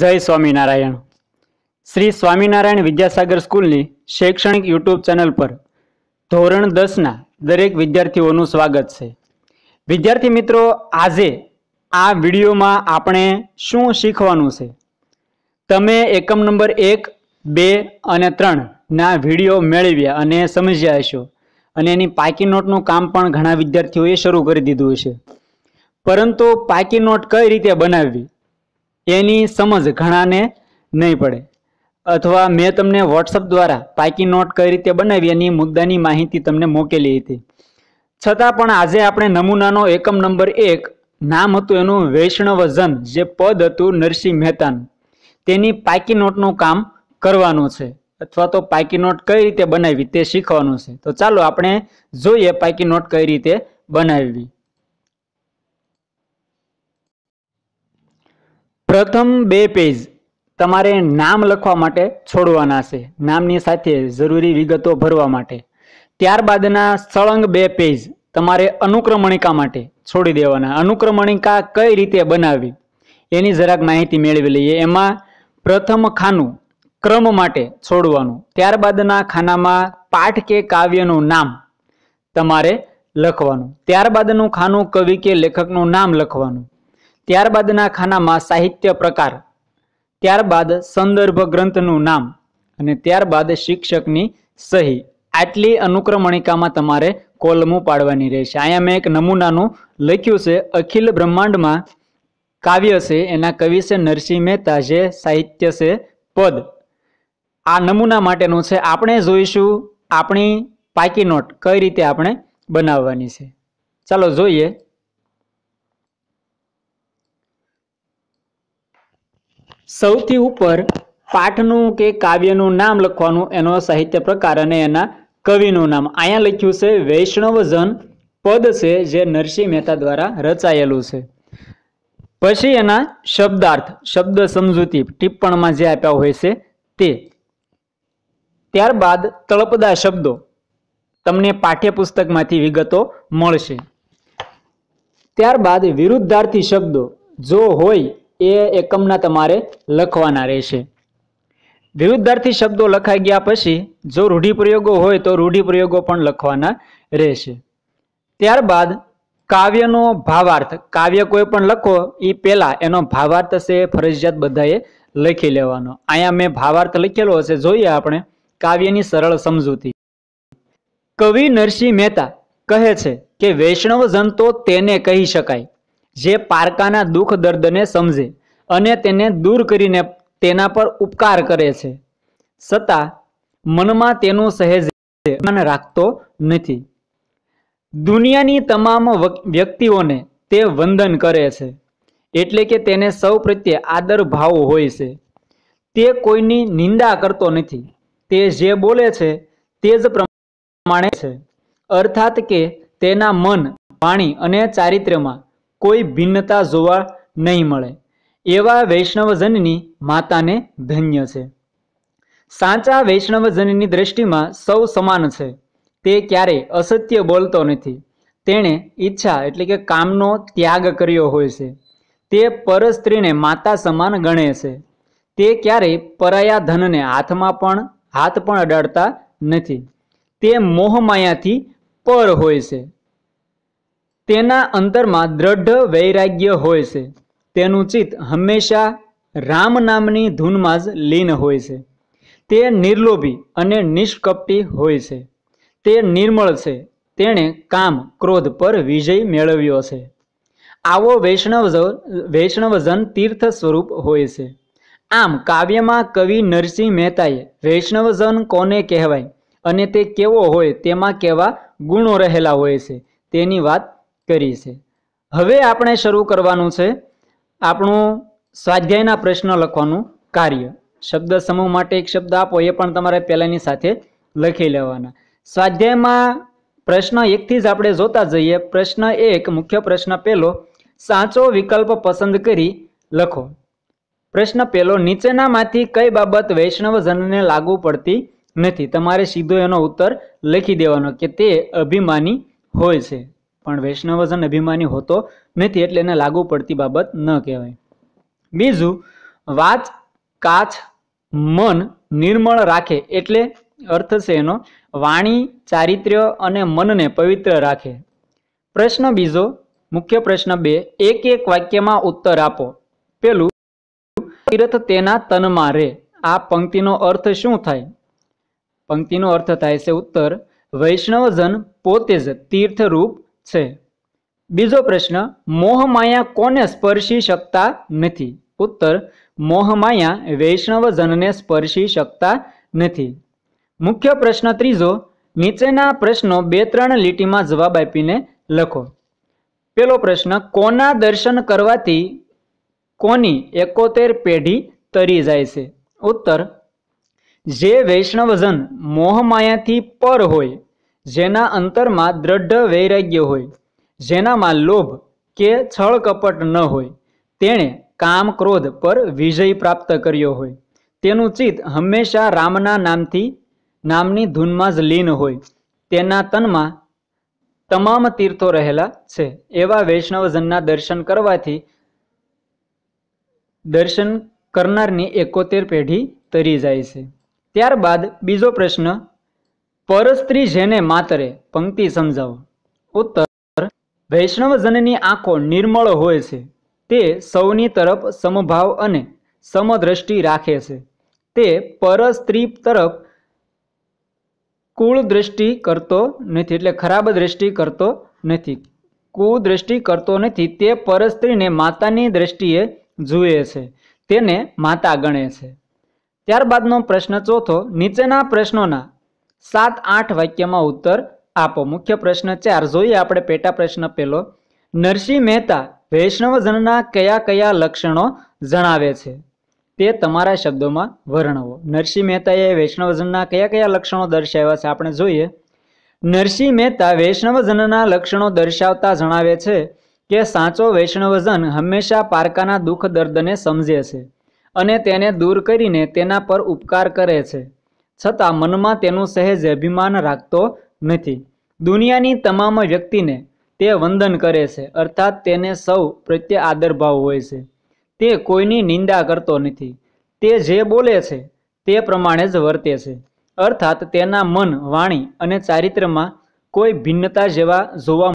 જય સ્વામિનારાયણ શ્રી સ્વામિનારાયણ વિદ્યાસાગર સ્કૂલની શૈક્ષણિક યુટ્યુબ ચેનલ પર ધોરણ દસના દરેક વિદ્યાર્થીઓનું સ્વાગત છે વિદ્યાર્થી મિત્રો આજે આ વિડીયોમાં આપણે શું શીખવાનું છે તમે એકમ નંબર એક બે અને ત્રણના વિડીયો મેળવ્યા અને સમજ્યા હશો અને એની પાકી નોટનું કામ પણ ઘણા વિદ્યાર્થીઓએ શરૂ કરી દીધું છે પરંતુ પાકી નોટ કઈ રીતે બનાવવી એની સમજ ઘણાને નહીં પડે અથવા મેં તમને વોટ્સઅપ દ્વારા પાકી નોટ કઈ રીતે બનાવી એની મુદ્દાની માહિતી તમને મોકેલી હતી છતાં પણ આજે આપણે નમૂનાનો એકમ નંબર એક નામ હતું એનું વૈષ્ણવજન જે પદ હતું નરસિંહ મહેતાન તેની પાકી નોટનું કામ કરવાનું છે અથવા તો પાકી નોટ કઈ રીતે બનાવી તે શીખવાનું છે તો ચાલો આપણે જોઈએ પાકી નોટ કઈ રીતે બનાવવી પ્રથમ બે પેજ તમારે નામ લખવા માટે છોડવાના છે નામની સાથે જરૂરી વિગતો ભરવા માટે ત્યારબાદના સળંગ બે પેજ તમારે અનુક્રમણિકા માટે છોડી દેવાના અનુક્રમણિકા કઈ રીતે બનાવવી એની જરાક માહિતી મેળવી લઈએ એમાં પ્રથમ ખાનું ક્રમ માટે છોડવાનું ત્યારબાદના ખાનામાં પાઠ કે કાવ્યનું નામ તમારે લખવાનું ત્યારબાદનું ખાનું કવિ કે લેખકનું નામ લખવાનું ત્યારબાદના ખાનામાં સાહિત્ય પ્રકાર ત્યારબાદ સંદર્ભ ગ્રંથનું નામ અને ત્યારબાદ શિક્ષકની સહી આટલી અનુક્રમણિકામાં તમારે કોલમું પાડવાની રહેશે અહીંયા મેં એક નમૂનાનું લખ્યું છે અખિલ બ્રહ્માંડમાં કાવ્ય છે એના કવિ છે નરસિંહ મહેતા જે સાહિત્ય છે પદ આ નમૂના માટેનું છે આપણે જોઈશું આપણી પાકી નોટ કઈ રીતે આપણે બનાવવાની છે ચાલો જોઈએ સૌથી ઉપર પાઠનું કે કાવ્યનું નામ લખવાનું એનો સાહિત્ય પ્રકાર અને એના કવિનું નામ અહીંયા લખ્યું છે વૈષ્ણવજન પદ છે જે નરસિંહ મહેતા દ્વારા રચાયેલું છે પછી એના શબ્દાર્થ શબ્દ સમજૂતી ટિપ્પણમાં જે આપ્યા હોય છે તે ત્યારબાદ તળપદા શબ્દો તમને પાઠ્યપુસ્તકમાંથી વિગતો મળશે ત્યારબાદ વિરુદ્ધાર્થી શબ્દો જો હોય એ એકમના તમારે લખવાના રહેશે વિરુદ્ધાર્થી શબ્દો લખાઈ ગયા પછી જો રૂઢિપ્રયોગો હોય તો રૂઢિપ્રયોગો પણ લખવાના રહેશે ત્યારબાદ કાવ્યનો ભાવાર્થ કાવ્ય કોઈ પણ લખો એ પહેલાં એનો ભાવાર્થ છે ફરજિયાત બધાએ લખી લેવાનો અહીંયા મેં ભાવાર્થ લખેલો હશે જોઈએ આપણે કાવ્યની સરળ સમજૂતી કવિ નરસિંહ મહેતા કહે છે કે વૈષ્ણવજન તો તેને કહી શકાય જે પારકાના દુઃખ દર્દને સમજે અને તેને દૂર કરીને તેના પર ઉપકાર કરે છે છતાં મનમાં તેનું સહેજ માન રાખતો નથી દુનિયાની તમામ વ્યક્તિઓને તે વંદન કરે છે એટલે કે તેને સૌ પ્રત્યે આદર ભાવ હોય છે તે કોઈની નિંદા કરતો નથી તે જે બોલે છે તે જ પ્રમાણે છે અર્થાત કે તેના મન વાણી અને ચારિત્ર્યમાં કોઈ ભિન્નતા જોવા નહીં મળે એવા વૈષ્ણવજનની માતાને ધન્ય છે સાચા વૈષ્ણવજનની દ્રષ્ટિમાં સૌ સમાન છે તે ક્યારે અસત્ય બોલતો નથી તેણે ઈચ્છા એટલે કે કામનો ત્યાગ કર્યો હોય છે તે પરસ્ત્રીને માતા સમાન ગણે છે તે ક્યારેય પરાયા ધનને હાથમાં પણ હાથ પણ અડાડતા નથી તે મોહમાયાથી પર હોય છે તેના અંતરમાં દ્રઢ વૈરાગ્ય હોય છે તેનું ચિત્ત હંમેશા રામ નામની ધૂનમાં જ લીન હોય છે તે નિર્લોભી અને નિષ્કપટી હોય છે તે નિર્મળ છે તેણે કામ ક્રોધ પર વિજય મેળવ્યો છે આવો વૈષ્ણવ વૈષ્ણવજન તીર્થ સ્વરૂપ હોય છે આમ કાવ્યમાં કવિ નરસિંહ મહેતાએ વૈષ્ણવજન કોને કહેવાય અને તે કેવો હોય તેમાં કેવા ગુણો રહેલા હોય છે તેની વાત કરી છે હવે આપણે શરૂ કરવાનું છે આપણું સ્વાધ્યાયના પ્રશ્ન લખવાનું કાર્ય શબ્દ સમૂહ માટે એક શબ્દ આપો એ પણ તમારે પહેલાંની સાથે લખી લેવાના સ્વાધ્યાયમાં પ્રશ્ન એકથી જ આપણે જોતા જઈએ પ્રશ્ન એક મુખ્ય પ્રશ્ન પહેલો સાચો વિકલ્પ પસંદ કરી લખો પ્રશ્ન પહેલો નીચેનામાંથી કઈ બાબત વૈષ્ણવજનને લાગુ પડતી નથી તમારે સીધો એનો ઉત્તર લખી દેવાનો કે તે અભિમાની હોય છે પણ વૈષ્ણવજન અભિમાની હોતો નથી એટલે એને લાગુ પડતી બાબત ન કહેવાય બીજું વાચ કાચ મન નિર્મળ રાખે એટલે અર્થ છે એનો વાણી ચારિત્ર્ય અને મનને પવિત્ર રાખે પ્રશ્ન બીજો મુખ્ય પ્રશ્ન બે એક એક વાક્યમાં ઉત્તર આપો પેલું તીર્થ તેના તનમાં રે આ પંક્તિનો અર્થ શું થાય પંક્તિનો અર્થ થાય છે ઉત્તર વૈષ્ણવજન પોતે જ તીર્થરૂપ છે બીજો પ્રશ્ન મોહમાયા કોને સ્પર્શી શકતા નથી ઉત્તર મોહમાયા વૈષ્ણવજનને સ્પર્શી શકતા નથી મુખ્ય પ્રશ્ન ત્રીજો નીચેના પ્રશ્નો બે ત્રણ લીટીમાં જવાબ આપીને લખો પેલો પ્રશ્ન કોના દર્શન કરવાથી કોની એકોતેર પેઢી તરી જાય છે ઉત્તર જે વૈષ્ણવજન મોહમાયાથી પર હોય જેના અંતરમાં દ્રઢ વૈરાગ્ય હોય જેનામાં લોભ કે છળ કપટ ન હોય તેણે કામ ક્રોધ પર વિજય પ્રાપ્ત કર્યો હોય તેનું ચિત્ત હંમેશા રામના નામથી નામની ધૂનમાં જ લીન હોય તેના તનમાં તમામ તીર્થો રહેલા છે એવા વૈષ્ણવજનના દર્શન કરવાથી દર્શન કરનારની એકોતેર પેઢી તરી જાય છે ત્યારબાદ બીજો પ્રશ્ન પરસ્ત્રી જેને માતરે પંક્તિ સમજાવો ઉત્તર વૈષ્ણવજનની આંખો નિર્મળ હોય છે તે સૌની તરફ સમભાવ અને સમદ્રષ્ટિ રાખે છે તે પરસ્ત્રી તરફ કુળ દ્રષ્ટિ કરતો નથી એટલે ખરાબ દ્રષ્ટિ કરતો નથી કુદ્રષ્ટિ કરતો નથી તે પરસ્ત્રીને માતાની દ્રષ્ટિએ જુએ છે તેને માતા ગણે છે ત્યારબાદનો પ્રશ્ન ચોથો નીચેના પ્રશ્નોના સાત આઠ વાક્યમાં ઉત્તર આપો મુખ્ય પ્રશ્ન ચાર જોઈએ આપણે પેટા પ્રશ્ન પહેલો નરસિંહ મહેતા વૈષ્ણવજનના કયા કયા લક્ષણો જણાવે છે તે તમારા શબ્દોમાં વર્ણવો નરસિંહ મહેતાએ વૈષ્ણવજનના કયા કયા લક્ષણો દર્શાવ્યા છે આપણે જોઈએ નરસિંહ મહેતા વૈષ્ણવજનના લક્ષણો દર્શાવતા જણાવે છે કે સાચો વૈષ્ણવજન હંમેશા પારકાના દુઃખ દર્દને સમજે છે અને તેને દૂર કરીને તેના પર ઉપકાર કરે છે છતાં મનમાં તેનું સહેજ અભિમાન રાખતો નથી દુનિયાની તમામ વ્યક્તિને તે વંદન કરે છે અર્થાત તેને સૌ પ્રત્યે આદરભાવ હોય છે તે કોઈની નિંદા કરતો નથી તે જે બોલે છે તે પ્રમાણે જ વર્તે છે અર્થાત તેના મન વાણી અને ચારિત્રમાં કોઈ ભિન્નતા જેવા જોવા